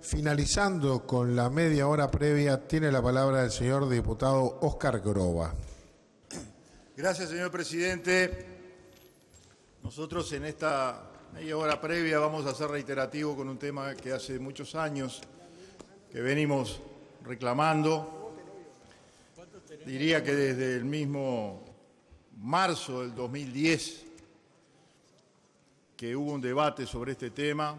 Finalizando con la media hora previa, tiene la palabra el señor diputado Oscar Groba. Gracias, señor presidente. Nosotros en esta media hora previa vamos a hacer reiterativo con un tema que hace muchos años que venimos reclamando. Diría que desde el mismo marzo del 2010 que hubo un debate sobre este tema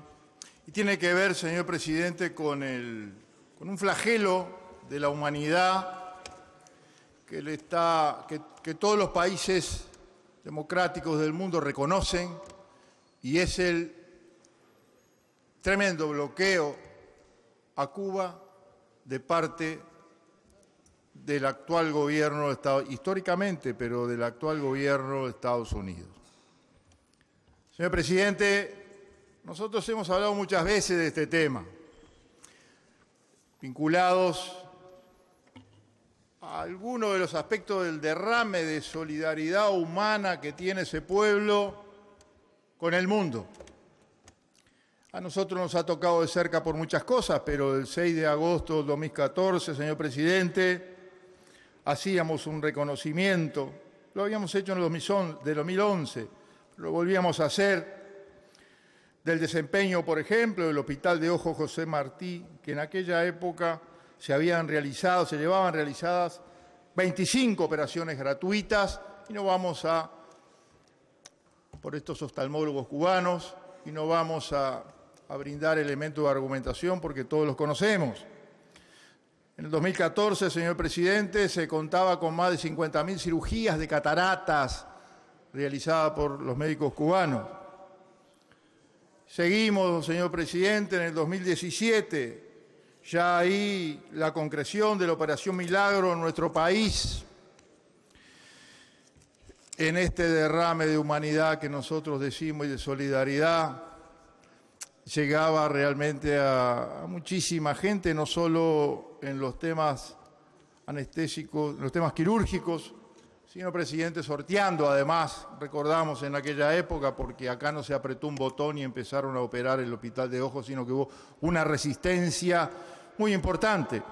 y tiene que ver, señor presidente, con, el, con un flagelo de la humanidad que, le está, que, todos los países democráticos del mundo reconocen y es el tremendo bloqueo a Cuba de parte del actual gobierno, históricamente, pero del actual gobierno de Estados Unidos. Señor presidente, nosotros hemos hablado muchas veces de este tema, vinculados a algunos de los aspectos del derrame de solidaridad humana que tiene ese pueblo con el mundo. A nosotros nos ha tocado de cerca por muchas cosas, pero el 6 de agosto de 2014, señor presidente, hacíamos un reconocimiento, lo habíamos hecho en el 2011, lo volvíamos a hacer del desempeño, por ejemplo, del Hospital de Ojo José Martí, que en aquella época se habían realizado, se llevaban realizadas 25 operaciones gratuitas, y no vamos a, por estos oftalmólogos cubanos, y no vamos a, a brindar elementos de argumentación porque todos los conocemos. En el 2014, señor presidente, se contaba con más de 50.000 cirugías de cataratas realizadas por los médicos cubanos. Seguimos, señor presidente, en el 2017, ya ahí la concreción de la Operación Milagro en nuestro país, en este derrame de humanidad que nosotros decimos y de solidaridad, llegaba realmente a, muchísima gente, no solo en los temas anestésicos, en los temas quirúrgicos, sino, presidente, sorteando además, recordamos en aquella época, porque acá no se apretó un botón y empezaron a operar el hospital de ojos, sino que hubo una resistencia muy importante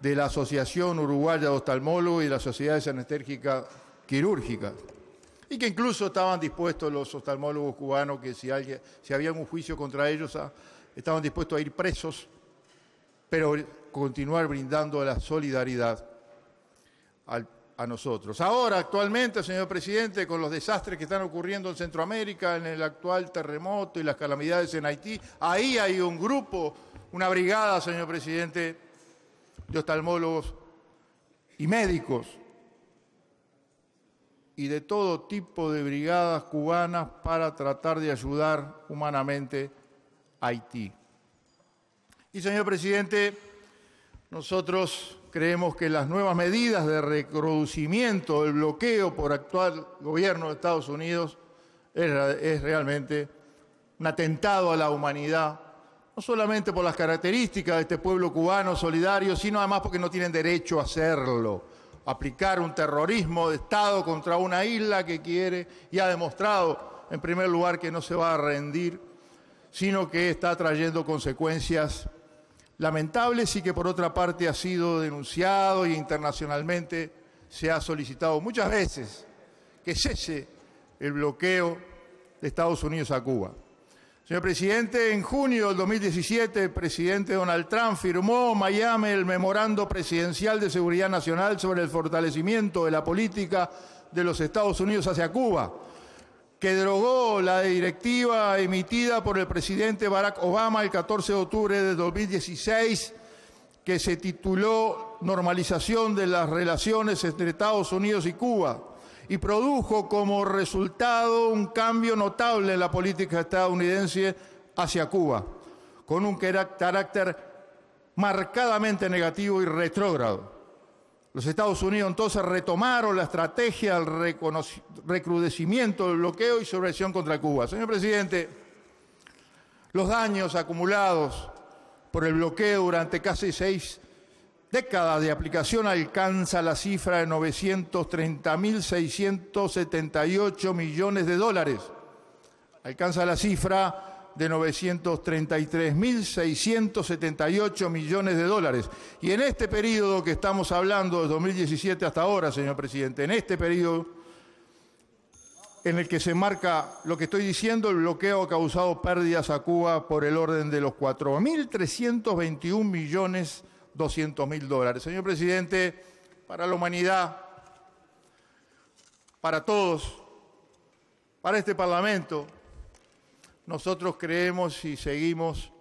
de la Asociación Uruguaya de Oftalmólogos y de la Sociedad de Sanestérgica Quirúrgica. Y que incluso estaban dispuestos los oftalmólogos cubanos que si, alguien, si había un juicio contra ellos, ah, estaban dispuestos a ir presos, pero continuar brindando la solidaridad al nosotros. Ahora, actualmente, señor presidente, con los desastres que están ocurriendo en Centroamérica, en el actual terremoto y las calamidades en Haití, ahí hay un grupo, una brigada, señor presidente, de oftalmólogos y médicos y de todo tipo de brigadas cubanas para tratar de ayudar humanamente a Haití. Y señor presidente, nosotros creemos que las nuevas medidas de recrudecimiento el bloqueo por actual gobierno de Estados Unidos es, es realmente un atentado a la humanidad, no solamente por las características de este pueblo cubano solidario, sino además porque no tienen derecho a hacerlo. Aplicar un terrorismo de Estado contra una isla que quiere y ha demostrado, en primer lugar, que no se va a rendir, sino que está trayendo consecuencias Lamentable sí que por otra parte ha sido denunciado y internacionalmente se ha solicitado muchas veces que cese el bloqueo de Estados Unidos a Cuba. Señor presidente, en junio del 2017 el presidente Donald Trump firmó en Miami el Memorando Presidencial de Seguridad Nacional sobre el fortalecimiento de la política de los Estados Unidos hacia Cuba, que derogó la directiva emitida por el presidente Barack Obama el 14 de octubre de 2016, que se tituló Normalización de las relaciones entre Estados Unidos y Cuba, y produjo como resultado un cambio notable en la política estadounidense hacia Cuba, con un carácter marcadamente negativo y retrógrado. Los Estados Unidos entonces retomaron la estrategia al recrudecimiento del bloqueo y subversión contra Cuba. Señor presidente, los daños acumulados por el bloqueo durante casi seis décadas de aplicación alcanza la cifra de 930.678 millones de dólares. Alcanza la cifra de 933.678 millones de dólares. Y en este periodo que estamos hablando, de 2017 hasta ahora, señor presidente, en este periodo en el que se marca lo que estoy diciendo, el bloqueo ha causado pérdidas a Cuba por el orden de los 4.321 millones 200 mil dólares. Señor presidente, para la humanidad, para todos, para este Parlamento, nosotros creemos y seguimos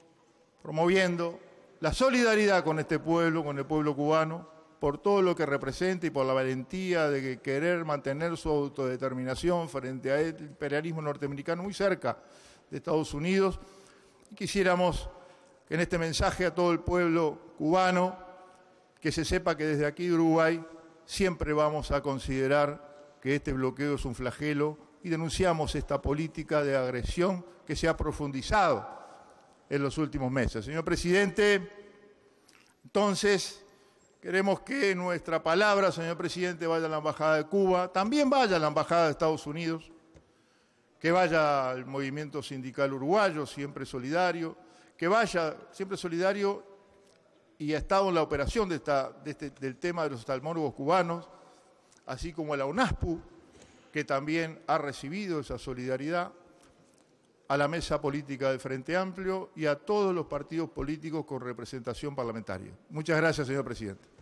promoviendo la solidaridad con este pueblo, con el pueblo cubano, por todo lo que representa y por la valentía de querer mantener su autodeterminación frente al imperialismo norteamericano muy cerca de Estados Unidos. Quisiéramos que en este mensaje a todo el pueblo cubano, que se sepa que desde aquí Uruguay siempre vamos a considerar que este bloqueo es un flagelo y denunciamos esta política de agresión que se ha profundizado en los últimos meses. Señor presidente, entonces queremos que nuestra palabra, señor presidente, vaya a la Embajada de Cuba, también vaya a la Embajada de Estados Unidos, que vaya al movimiento sindical uruguayo, siempre solidario, que vaya siempre solidario y ha estado en la operación de esta, este, del tema de los talmólogos cubanos, así como a la UNASPU, que también ha recibido esa solidaridad, a la mesa política del Frente Amplio y a todos los partidos políticos con representación parlamentaria. Muchas gracias, señor presidente.